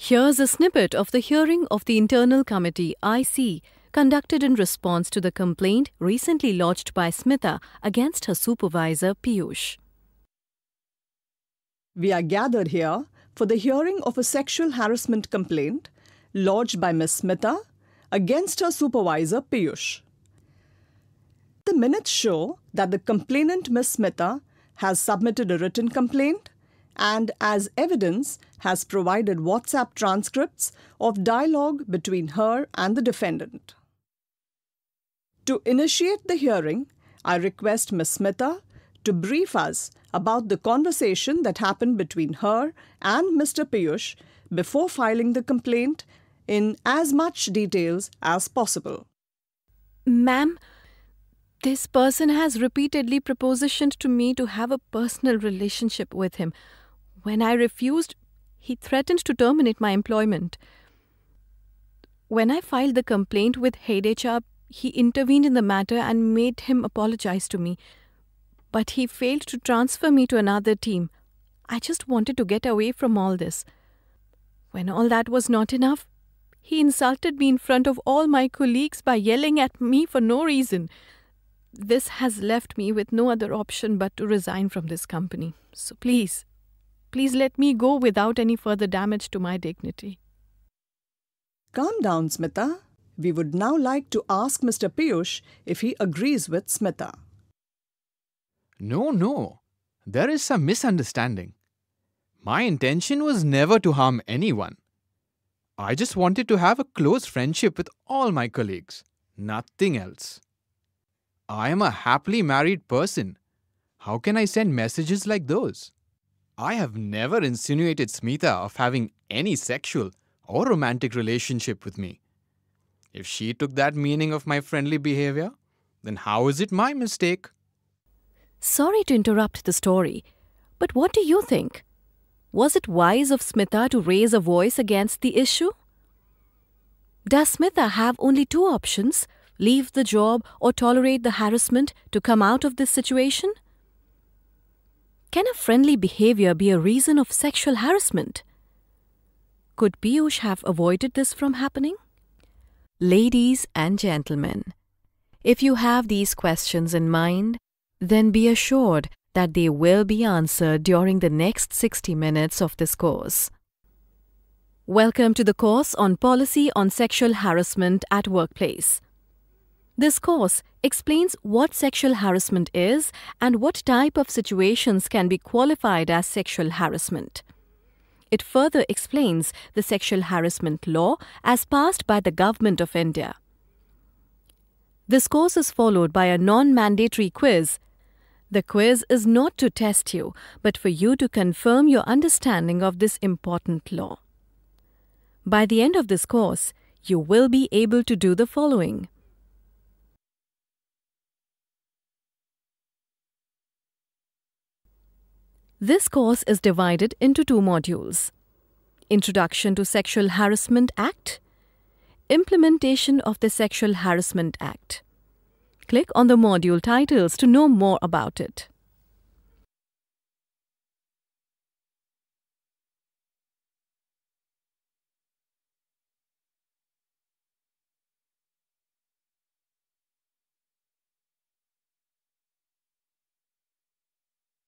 Here's a snippet of the hearing of the Internal Committee IC conducted in response to the complaint recently lodged by Smita against her supervisor Piyush. We are gathered here for the hearing of a sexual harassment complaint lodged by Ms. Smita against her supervisor Piyush. The minutes show that the complainant Ms. Smita has submitted a written complaint and as evidence has provided WhatsApp transcripts of dialogue between her and the defendant. To initiate the hearing, I request Ms. Smita to brief us about the conversation that happened between her and Mr. Piyush before filing the complaint in as much details as possible. Ma'am, this person has repeatedly propositioned to me to have a personal relationship with him when I refused, he threatened to terminate my employment. When I filed the complaint with Head he intervened in the matter and made him apologize to me. But he failed to transfer me to another team. I just wanted to get away from all this. When all that was not enough, he insulted me in front of all my colleagues by yelling at me for no reason. This has left me with no other option but to resign from this company. So please, Please let me go without any further damage to my dignity. Calm down, Smita. We would now like to ask Mr. Piyush if he agrees with Smita. No, no. There is some misunderstanding. My intention was never to harm anyone. I just wanted to have a close friendship with all my colleagues, nothing else. I am a happily married person. How can I send messages like those? I have never insinuated Smita of having any sexual or romantic relationship with me. If she took that meaning of my friendly behavior, then how is it my mistake? Sorry to interrupt the story, but what do you think? Was it wise of Smita to raise a voice against the issue? Does Smita have only two options leave the job or tolerate the harassment to come out of this situation? Can a friendly behavior be a reason of sexual harassment? Could Piyush have avoided this from happening? Ladies and gentlemen, if you have these questions in mind, then be assured that they will be answered during the next 60 minutes of this course. Welcome to the course on Policy on Sexual Harassment at Workplace. This course explains what sexual harassment is and what type of situations can be qualified as sexual harassment. It further explains the sexual harassment law as passed by the Government of India. This course is followed by a non mandatory quiz. The quiz is not to test you, but for you to confirm your understanding of this important law. By the end of this course, you will be able to do the following. This course is divided into two modules. Introduction to Sexual Harassment Act Implementation of the Sexual Harassment Act. Click on the module titles to know more about it.